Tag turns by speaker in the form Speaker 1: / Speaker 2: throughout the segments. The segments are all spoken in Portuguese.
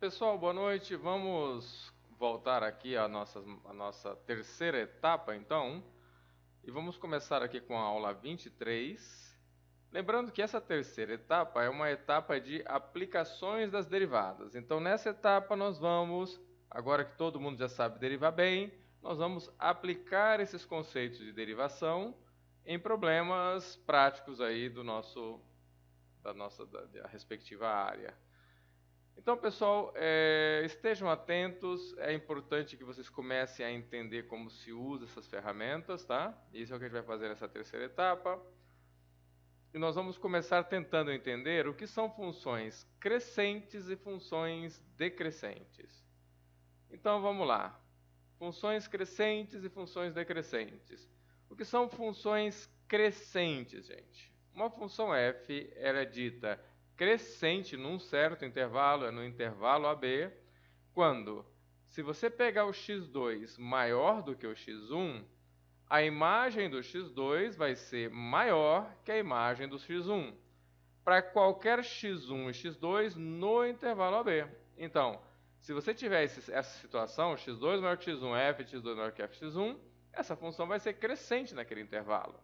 Speaker 1: Pessoal, boa noite. Vamos voltar aqui à nossa, à nossa terceira etapa, então. E vamos começar aqui com a aula 23. Lembrando que essa terceira etapa é uma etapa de aplicações das derivadas. Então, nessa etapa, nós vamos, agora que todo mundo já sabe derivar bem, nós vamos aplicar esses conceitos de derivação em problemas práticos aí do nosso, da nossa da, da respectiva área. Então, pessoal, é, estejam atentos. É importante que vocês comecem a entender como se usa essas ferramentas, tá? Isso é o que a gente vai fazer nessa terceira etapa. E nós vamos começar tentando entender o que são funções crescentes e funções decrescentes. Então, vamos lá. Funções crescentes e funções decrescentes. O que são funções crescentes, gente? Uma função f ela é dita crescente num certo intervalo, é no intervalo AB, quando se você pegar o x2 maior do que o x1, a imagem do x2 vai ser maior que a imagem do x1 para qualquer x1 e x2 no intervalo AB. Então, se você tiver esse, essa situação, x2 maior que x1, f x2 maior que fx 1 essa função vai ser crescente naquele intervalo.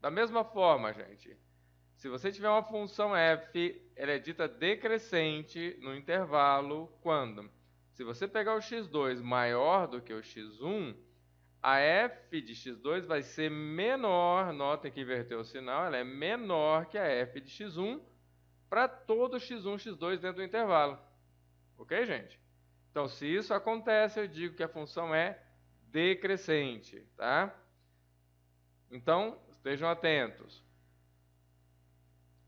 Speaker 1: Da mesma forma, gente, se você tiver uma função f, ela é dita decrescente no intervalo quando, se você pegar o x2 maior do que o x1, a f de x2 vai ser menor, notem que inverteu o sinal, ela é menor que a f de x1 para todo x1, x2 dentro do intervalo. Ok, gente? Então, se isso acontece, eu digo que a função é decrescente, tá? Então, estejam atentos.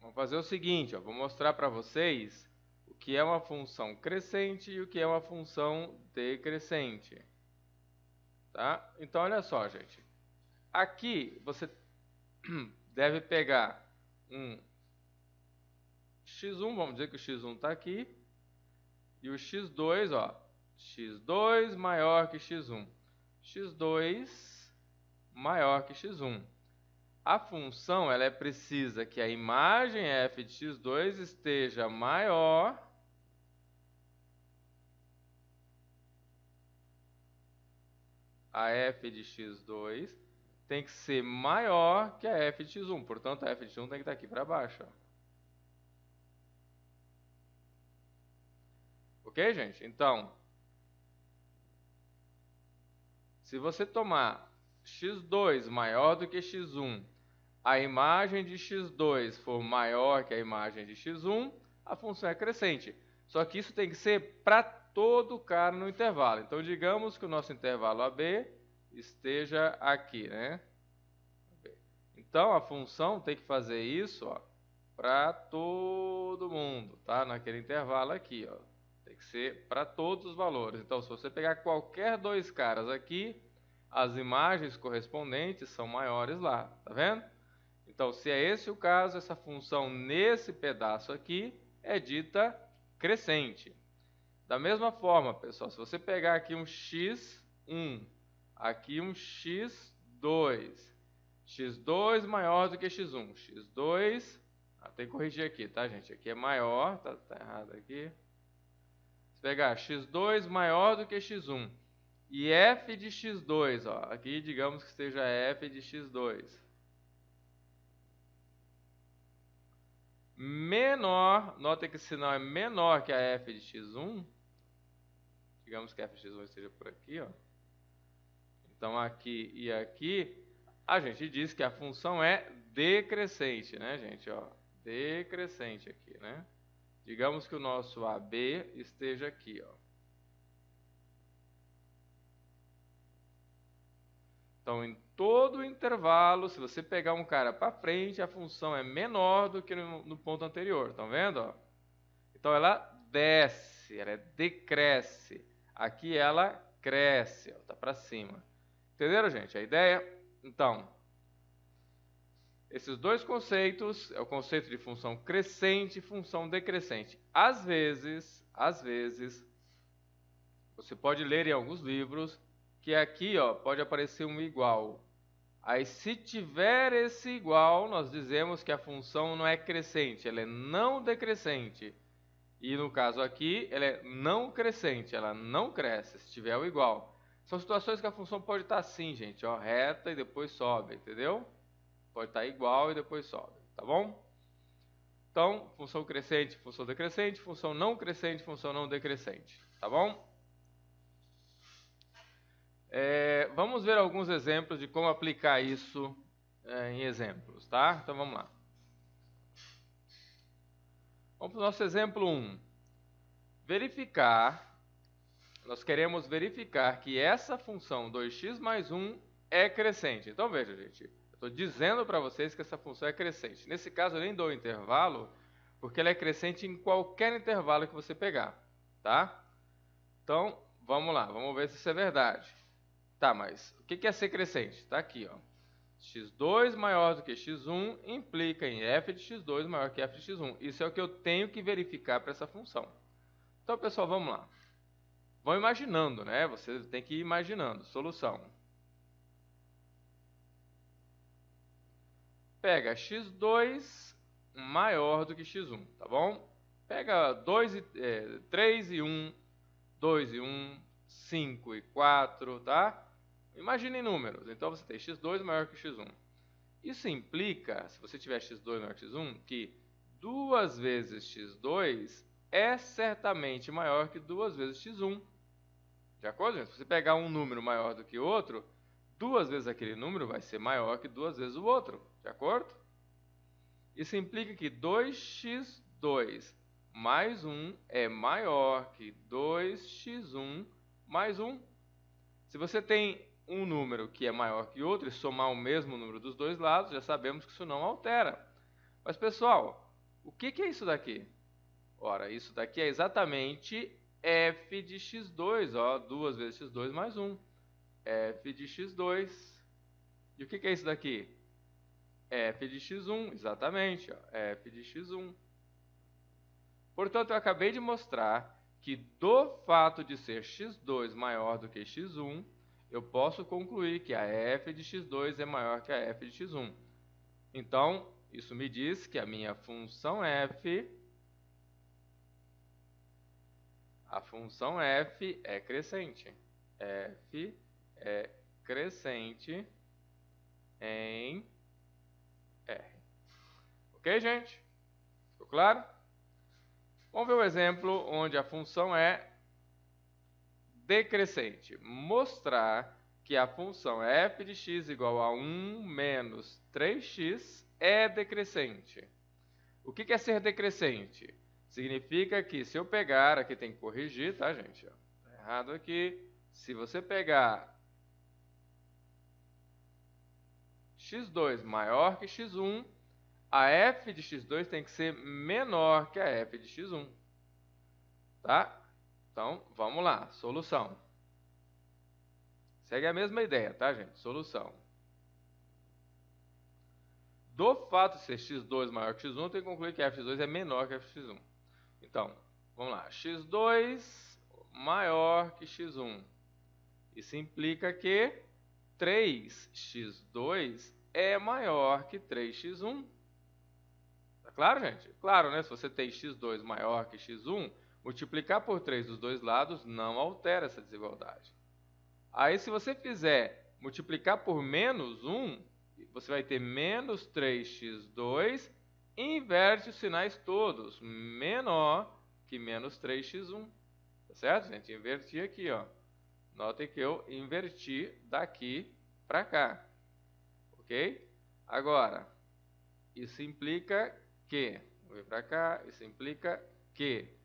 Speaker 1: Vamos fazer o seguinte, ó, vou mostrar para vocês o que é uma função crescente e o que é uma função decrescente. Tá? Então, olha só, gente. Aqui você deve pegar um x1, vamos dizer que o x1 está aqui, e o x2, ó, x2 maior que x1, x2 maior que x1. A função ela é precisa que a imagem f de x2 esteja maior a f de x2 tem que ser maior que a f de x1. Portanto, a f de x1 tem que estar aqui para baixo. Ó. Ok, gente? Então, se você tomar x2 maior do que x1, a imagem de x2 for maior que a imagem de x1, a função é crescente. Só que isso tem que ser para todo o cara no intervalo. Então, digamos que o nosso intervalo AB esteja aqui, né? Então, a função tem que fazer isso para todo mundo, tá? Naquele intervalo aqui, ó. Tem que ser para todos os valores. Então, se você pegar qualquer dois caras aqui, as imagens correspondentes são maiores lá, tá vendo? Então, se é esse o caso, essa função nesse pedaço aqui é dita crescente. Da mesma forma, pessoal, se você pegar aqui um x1, aqui um x2, x2 maior do que x1, x2, ah, tem que corrigir aqui, tá, gente? Aqui é maior, tá, tá errado aqui. Se pegar x2 maior do que x1, e f de x2, ó, aqui digamos que seja f de x2. Menor, nota que o sinal é menor que a f de x1. Digamos que f de x1 esteja por aqui, ó. Então aqui e aqui, a gente diz que a função é decrescente, né, gente, ó. Decrescente aqui, né? Digamos que o nosso AB esteja aqui, ó. Então, em todo intervalo, se você pegar um cara para frente, a função é menor do que no, no ponto anterior. Estão vendo? Ó? Então, ela desce, ela decresce. Aqui ela cresce, está para cima. Entenderam, gente? A ideia? Então, esses dois conceitos, é o conceito de função crescente e função decrescente. Às vezes, às vezes, você pode ler em alguns livros que aqui ó, pode aparecer um igual. Aí, se tiver esse igual, nós dizemos que a função não é crescente, ela é não decrescente. E no caso aqui, ela é não crescente, ela não cresce, se tiver o igual. São situações que a função pode estar assim, gente, ó, reta e depois sobe, entendeu? Pode estar igual e depois sobe, tá bom? Então, função crescente, função decrescente, função não crescente, função não decrescente, tá bom? É, vamos ver alguns exemplos de como aplicar isso é, em exemplos, tá? Então vamos lá. Vamos para o nosso exemplo 1. Verificar, nós queremos verificar que essa função 2x mais 1 é crescente. Então veja, gente, eu estou dizendo para vocês que essa função é crescente. Nesse caso eu nem dou intervalo, porque ela é crescente em qualquer intervalo que você pegar, tá? Então, vamos lá, vamos ver se isso é verdade. Tá, mas o que é ser crescente? Está aqui, ó. x2 maior do que x1 implica em f de x2 maior que f de x1. Isso é o que eu tenho que verificar para essa função. Então, pessoal, vamos lá. Vão imaginando, né? Você tem que ir imaginando. Solução. Pega x2 maior do que x1, tá bom? Pega 2 e, é, 3 e 1, 2 e 1, 5 e 4, tá? Imagine números. Então você tem x2 maior que x1. Isso implica, se você tiver x2 maior que x1, que 2 vezes x2 é certamente maior que 2 vezes x1. De acordo, gente? Se você pegar um número maior do que o outro, duas vezes aquele número vai ser maior que duas vezes o outro. De acordo? Isso implica que 2x2 mais 1 é maior que 2x1 mais 1. Se você tem um número que é maior que outro e somar o mesmo número dos dois lados, já sabemos que isso não altera. Mas, pessoal, o que, é isso daqui? Ora, isso daqui é exatamente f de x2, ó, 2 vezes x2 mais 1. f de x2. E o que, que é isso daqui? f de x1, exatamente, ó, f de x1. Portanto, eu acabei de mostrar que do fato de ser x2 maior do que x1, eu posso concluir que a f de x2 é maior que a f de x1. Então, isso me diz que a minha função f a função f é crescente. f é crescente em r. OK, gente? Ficou claro? Vamos ver o exemplo onde a função é decrescente, mostrar que a função é f de x igual a 1 menos 3x é decrescente. O que é ser decrescente? Significa que se eu pegar, aqui tem que corrigir, tá, gente? Tá errado aqui. Se você pegar x2 maior que x1, a f de x2 tem que ser menor que a f de x1. Tá? Então, vamos lá, solução. Segue a mesma ideia, tá, gente? Solução. Do fato de ser x2 maior que x1, tem que concluir que f2 é menor que f1. Então, vamos lá. x2 maior que x1. Isso implica que 3x2 é maior que 3x1. Tá claro, gente? Claro, né? Se você tem x2 maior que x1, Multiplicar por 3 dos dois lados não altera essa desigualdade. Aí, se você fizer multiplicar por menos 1, você vai ter menos 3x2, inverte os sinais todos, menor que menos 3x1. Tá certo, gente? Inverti aqui, ó. Notem que eu inverti daqui para cá. Ok? Agora, isso implica que... Vou vir para cá, isso implica que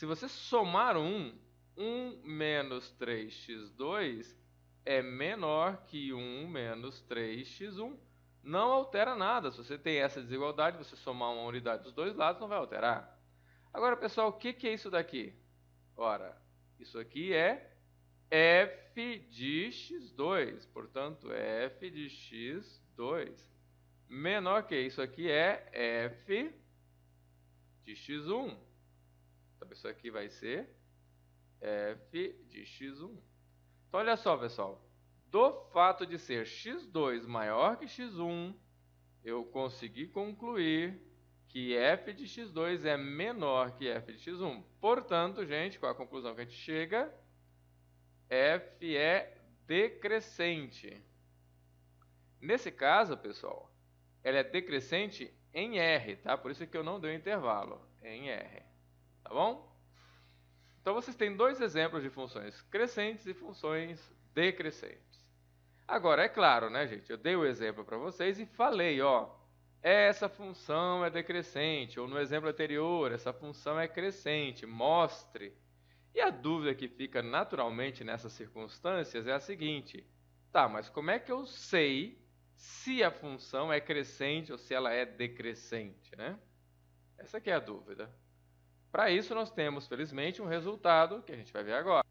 Speaker 1: se você somar 1, 1 menos 3x2 é menor que 1 menos 3x1. Não altera nada. Se você tem essa desigualdade, você somar uma unidade dos dois lados, não vai alterar. Agora, pessoal, o que, é isso daqui? Ora, isso aqui é f de x2. Portanto, f de x2 menor que isso aqui é f de x1. Então, isso aqui vai ser f de x1. Então, olha só, pessoal. Do fato de ser x2 maior que x1, eu consegui concluir que f de x2 é menor que f de x1. Portanto, gente, qual a conclusão que a gente chega? f é decrescente. Nesse caso, pessoal, ela é decrescente em R, tá? Por isso que eu não dei o intervalo, em R. Tá bom? Então vocês têm dois exemplos de funções crescentes e funções decrescentes. Agora, é claro, né, gente? Eu dei o exemplo para vocês e falei, ó, essa função é decrescente, ou no exemplo anterior, essa função é crescente, mostre. E a dúvida que fica naturalmente nessas circunstâncias é a seguinte: tá, mas como é que eu sei se a função é crescente ou se ela é decrescente, né? Essa aqui é a dúvida. Para isso, nós temos, felizmente, um resultado que a gente vai ver agora.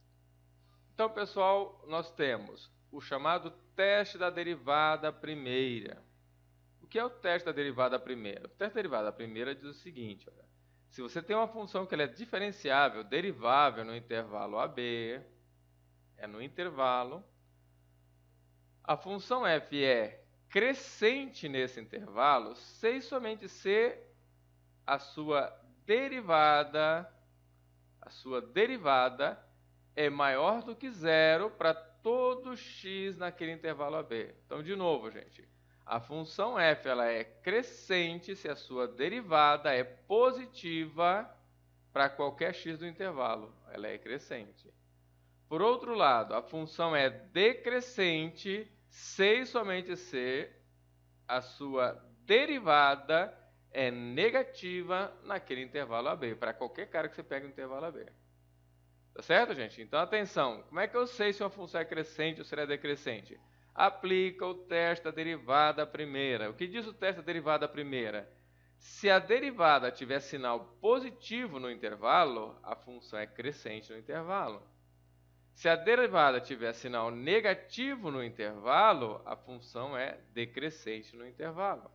Speaker 1: Então, pessoal, nós temos o chamado teste da derivada primeira. O que é o teste da derivada primeira? O teste da derivada primeira diz o seguinte, olha, se você tem uma função que é diferenciável, derivável no intervalo AB, é no intervalo, a função f é crescente nesse intervalo, sei somente se a sua derivada, a sua derivada é maior do que zero para todo x naquele intervalo AB. Então, de novo, gente, a função f ela é crescente se a sua derivada é positiva para qualquer x do intervalo. Ela é crescente. Por outro lado, a função é decrescente se e somente se a sua derivada é negativa naquele intervalo AB, para qualquer cara que você pega no intervalo AB. Tá certo, gente? Então, atenção. Como é que eu sei se uma função é crescente ou se é decrescente? Aplica o teste da derivada primeira. O que diz o teste da derivada primeira? Se a derivada tiver sinal positivo no intervalo, a função é crescente no intervalo. Se a derivada tiver sinal negativo no intervalo, a função é decrescente no intervalo.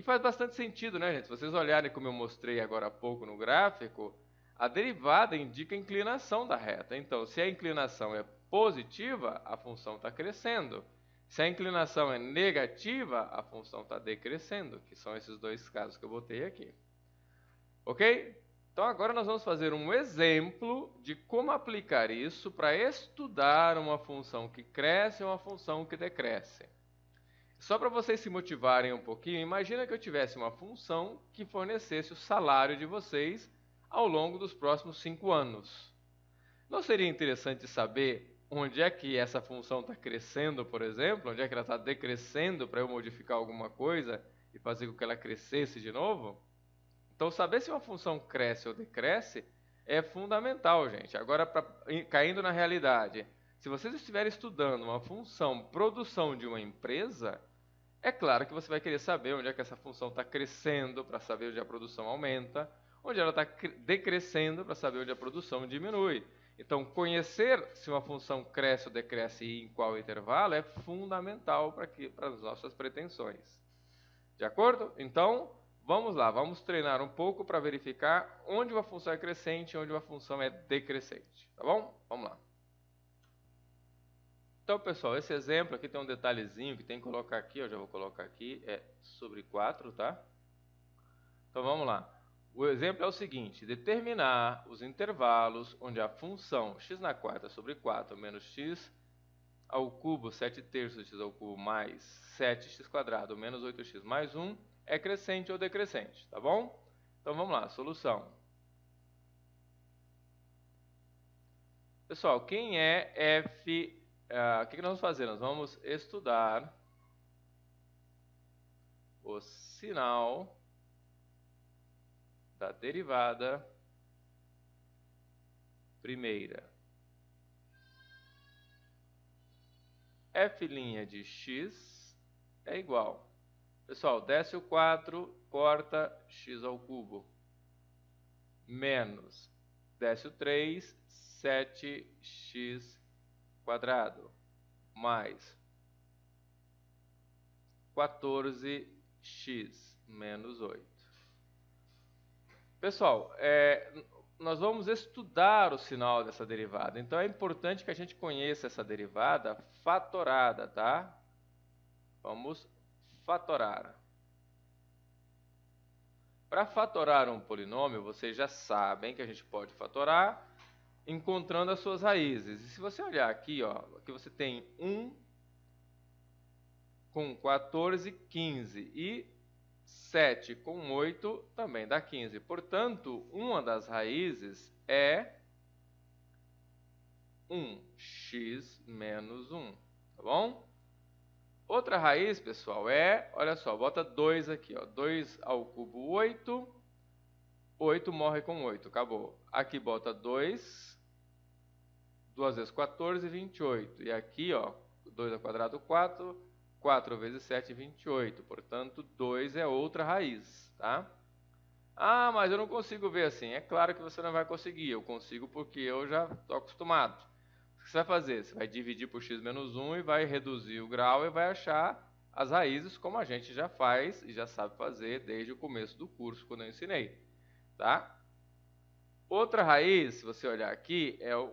Speaker 1: E faz bastante sentido, né, gente? Se vocês olharem como eu mostrei agora há pouco no gráfico, a derivada indica a inclinação da reta. Então, se a inclinação é positiva, a função está crescendo. Se a inclinação é negativa, a função está decrescendo, que são esses dois casos que eu botei aqui. Ok? Então agora nós vamos fazer um exemplo de como aplicar isso para estudar uma função que cresce e uma função que decresce. Só para vocês se motivarem um pouquinho, imagina que eu tivesse uma função que fornecesse o salário de vocês ao longo dos próximos cinco anos. Não seria interessante saber onde é que essa função está crescendo, por exemplo, onde é que ela está decrescendo para eu modificar alguma coisa e fazer com que ela crescesse de novo? Então, saber se uma função cresce ou decresce é fundamental, gente. Agora, pra, caindo na realidade, se vocês estiverem estudando uma função produção de uma empresa, é claro que você vai querer saber onde é que essa função está crescendo para saber onde a produção aumenta, onde ela está decrescendo para saber onde a produção diminui. Então, conhecer se uma função cresce ou decresce e em qual intervalo é fundamental para, que, para as nossas pretensões. De acordo? Então, vamos lá, vamos treinar um pouco para verificar onde uma função é crescente e onde uma função é decrescente. Tá bom? Vamos lá. Então, pessoal, esse exemplo aqui tem um detalhezinho que tem que colocar aqui, eu já vou colocar aqui, é sobre 4, tá? Então, vamos lá. O exemplo é o seguinte, determinar os intervalos onde a função x na quarta sobre 4 menos x ao cubo 7 terços x ao cubo mais 7x quadrado menos 8x mais 1 é crescente ou decrescente, tá bom? Então vamos lá, solução. Pessoal, quem é f é, o que, que nós vamos fazer? Nós vamos estudar o sinal da derivada primeira. f' de x é igual. Pessoal, desce o 4, corta x ao cubo. Menos, desce o 3, 7x quadrado mais 14x menos 8. Pessoal, é, nós vamos estudar o sinal dessa derivada. Então é importante que a gente conheça essa derivada fatorada, tá? Vamos fatorar. Para fatorar um polinômio, vocês já sabem que a gente pode fatorar encontrando as suas raízes. E se você olhar aqui, ó, aqui você tem 1 com 14, 15 e 7 com 8 também dá 15. Portanto, uma das raízes é 1x menos 1, tá bom? Outra raiz, pessoal, é, olha só, bota 2 aqui, ó, 2 ao cubo 8, 8 morre com 8, acabou. Aqui bota 2, 2 vezes 14, 28. E aqui, ó, 2 ao quadrado, 4. 4 vezes 7, 28. Portanto, 2 é outra raiz, tá? Ah, mas eu não consigo ver assim. É claro que você não vai conseguir. Eu consigo porque eu já estou acostumado. O que você vai fazer? Você vai dividir por x menos 1 e vai reduzir o grau e vai achar as raízes como a gente já faz e já sabe fazer desde o começo do curso, quando eu ensinei. Tá? Outra raiz, se você olhar aqui, é o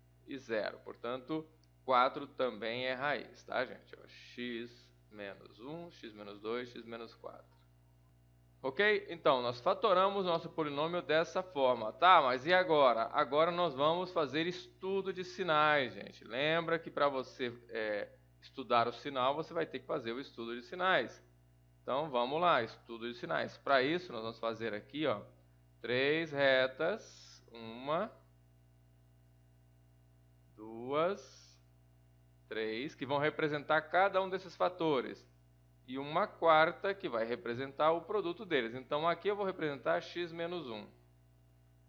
Speaker 1: e zero. Portanto, 4 também é raiz, tá, gente? Ó, x menos 1, x menos 2, x menos 4. Ok? Então, nós fatoramos nosso polinômio dessa forma. Tá, mas e agora? Agora nós vamos fazer estudo de sinais, gente. Lembra que para você é, estudar o sinal, você vai ter que fazer o estudo de sinais. Então, vamos lá, estudo de sinais. Para isso, nós vamos fazer aqui, ó, três retas, uma, duas, três, que vão representar cada um desses fatores. E uma quarta que vai representar o produto deles. Então aqui eu vou representar x menos 1.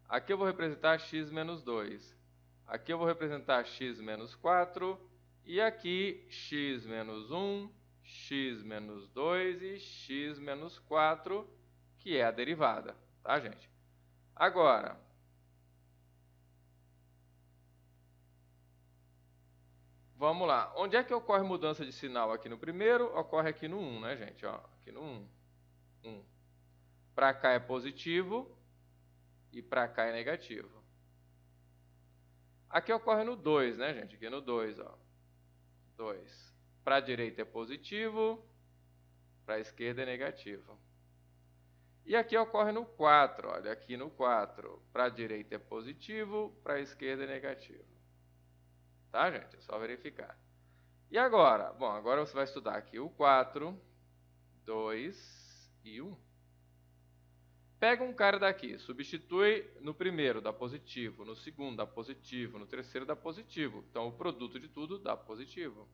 Speaker 1: Aqui eu vou representar x menos 2. Aqui eu vou representar x menos 4. E aqui x menos 1, x menos 2 e x menos 4, que é a derivada, tá, gente? Agora, Vamos lá. Onde é que ocorre mudança de sinal? Aqui no primeiro, ocorre aqui no 1, né, gente? Ó, aqui no 1. 1. Para cá é positivo e para cá é negativo. Aqui ocorre no 2, né, gente? Aqui no 2, ó. 2. Para a direita é positivo, para a esquerda é negativo. E aqui ocorre no 4, olha, aqui no 4. Para a direita é positivo, para a esquerda é negativo. Tá, gente? É só verificar. E agora? Bom, agora você vai estudar aqui o 4, 2 e 1. Pega um cara daqui, substitui no primeiro dá positivo, no segundo dá positivo, no terceiro dá positivo. Então o produto de tudo dá positivo.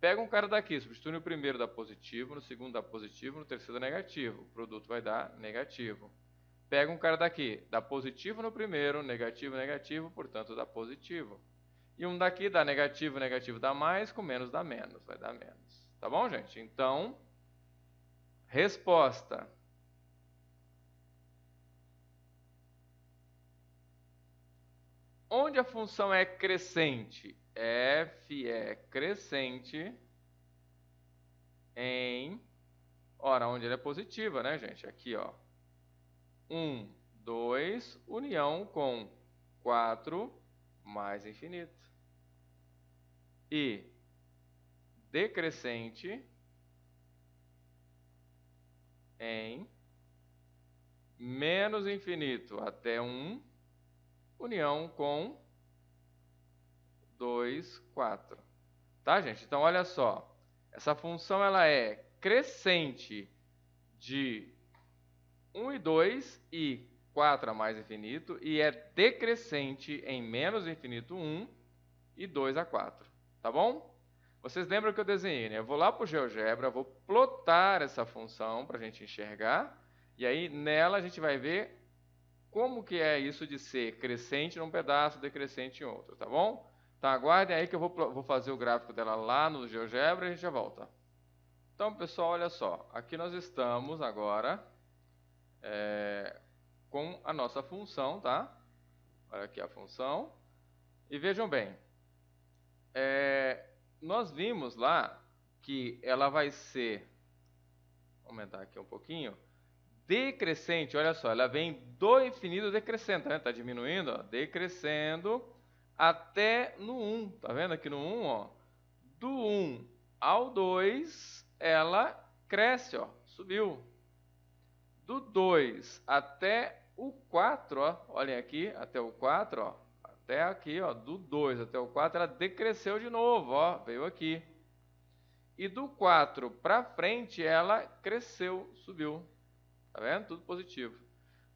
Speaker 1: Pega um cara daqui, substitui no primeiro dá positivo, no segundo dá positivo, no terceiro dá negativo. O produto vai dar negativo. Pega um cara daqui, dá positivo no primeiro, negativo, negativo, portanto dá positivo. E um daqui dá negativo, negativo dá mais, com menos dá menos, vai dar menos. Tá bom, gente? Então, resposta. Onde a função é crescente? F é crescente em... Ora, onde ela é positiva, né, gente? Aqui, ó. 1, 2, união com 4 mais infinito e decrescente em menos infinito até 1, união com 2, 4. Tá, gente? Então, olha só. Essa função ela é crescente de 1 e 2 e 4 a mais infinito e é decrescente em menos infinito 1 e 2 a 4. Tá bom? Vocês lembram que eu desenhei, né? Eu vou lá para o GeoGebra, vou plotar essa função para a gente enxergar. E aí, nela, a gente vai ver como que é isso de ser crescente num pedaço, decrescente em outro, tá bom? Tá, aguardem aí que eu vou, vou fazer o gráfico dela lá no GeoGebra e a gente já volta. Então, pessoal, olha só. Aqui nós estamos agora é, com a nossa função, tá? Olha aqui a função. E vejam bem, é, nós vimos lá que ela vai ser, vou aumentar aqui um pouquinho, decrescente, olha só, ela vem do infinito decrescente, tá né? Tá diminuindo, ó, decrescendo até no 1, está vendo aqui no 1, ó? Do 1 ao 2, ela cresce, ó, subiu. Do 2 até o 4, ó, olhem aqui, até o 4, ó, até aqui, ó, do 2 até o 4, ela decresceu de novo, ó, veio aqui. E do 4 para frente, ela cresceu, subiu. Tá vendo? Tudo positivo.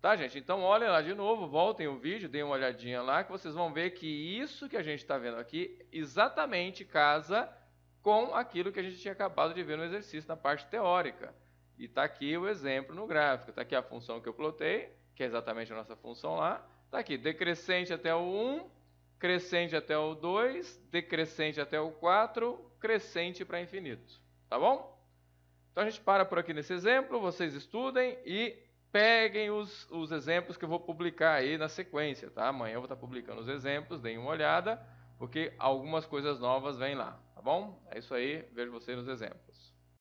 Speaker 1: Tá, gente? Então, olhem lá de novo, voltem o vídeo, deem uma olhadinha lá, que vocês vão ver que isso que a gente está vendo aqui exatamente casa com aquilo que a gente tinha acabado de ver no exercício, na parte teórica. E está aqui o exemplo no gráfico. Está aqui a função que eu plotei, que é exatamente a nossa função lá. Está aqui, decrescente até o 1, crescente até o 2, decrescente até o 4, crescente para infinito. Tá bom? Então a gente para por aqui nesse exemplo, vocês estudem e peguem os, os exemplos que eu vou publicar aí na sequência, tá? Amanhã eu vou estar publicando os exemplos, deem uma olhada, porque algumas coisas novas vêm lá, tá bom? É isso aí, vejo vocês nos exemplos.